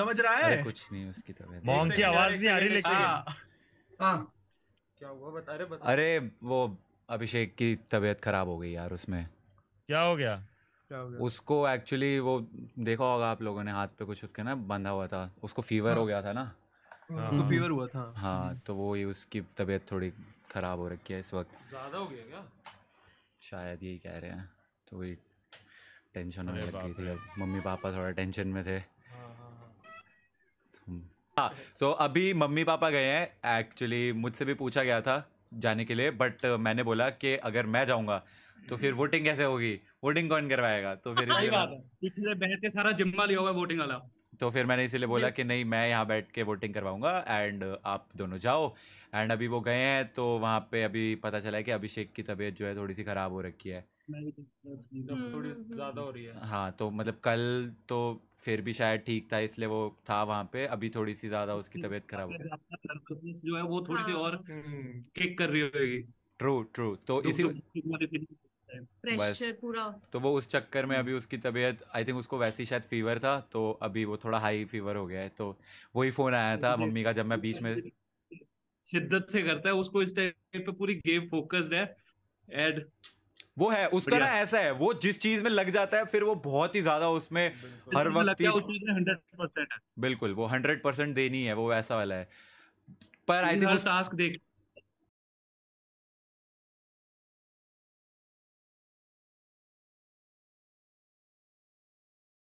समझ रहा है कुछ नहीं उसकी तबीयत तो मॉन्ग की आवाज नहीं आ रही लेकिन हाँ। हाँ। क्या हुआ बता रहे बता अरे वो अभिषेक की तबीयत खराब हो गई यार उसमें क्या हो गया क्या हो गया उसको एक्चुअली वो देखा होगा आप लोगों ने हाथ पे कुछ उसके ना बंधा हुआ था उसको फीवर हाँ। हो गया था ना हाँ। उसको फीवर हुआ था हाँ तो वो ही उसकी तबीयत थोड़ी खराब हो रखी है इस वक्त ज़्यादा हो गया क्या शायद यही कह रहे हैं तो वही टेंशन होने लग थी मम्मी पापा थोड़ा टेंशन में थे हाँ सो अभी मम्मी पापा गए हैं एक्चुअली मुझसे भी पूछा गया था जाने के लिए बट मैंने बोला कि अगर मैं जाऊंगा तो फिर वोटिंग हम्म। कैसे होगी वोटिंग कौन करवाएगा तो फिर पिछले बैठ के सारा जिम्मा लिया होगा वोटिंग वाला तो फिर मैंने इसीलिए बोला हम्म। कि नहीं मैं यहाँ बैठ के वोटिंग करवाऊंगा एंड आप दोनों जाओ एंड अभी वो गए हैं तो वहाँ पे अभी पता चला है कि अभिषेक की तबीयत जो है थोड़ी सी खराब हो रखी है थोड़ी हम्म, ज्यादा हो रही है हाँ तो मतलब कल तो फिर भी शायद ठीक था इसलिए वो था वहाँ पे अभी थोड़ी सी ज्यादा उसकी तबीयत खराब हो गई जो है वो थोड़ी सी हाँ। और किक हम्म। कर रही होगी ट्रू ट्रू तो इसी पूरा तो वो उस चक्कर में हम्म। अभी उसकी तबीयत आई थिंक उसको वैसे ही शायद फीवर था तो अभी वो थोड़ा हाई फीवर हो गया है तो वही फोन आया था मम्मी का जब मैं बीच में शिद्दत से करता है उसको इस टाइम पे पूरी गेम फोकस्ड है एड वो है उसका ना ऐसा है वो जिस चीज में लग जाता है फिर वो बहुत ही ज्यादा उसमें हर वक्त बिल्कुल वो हंड्रेड परसेंट देनी है वो वैसा वाला है पर आई थिंक टास्क देख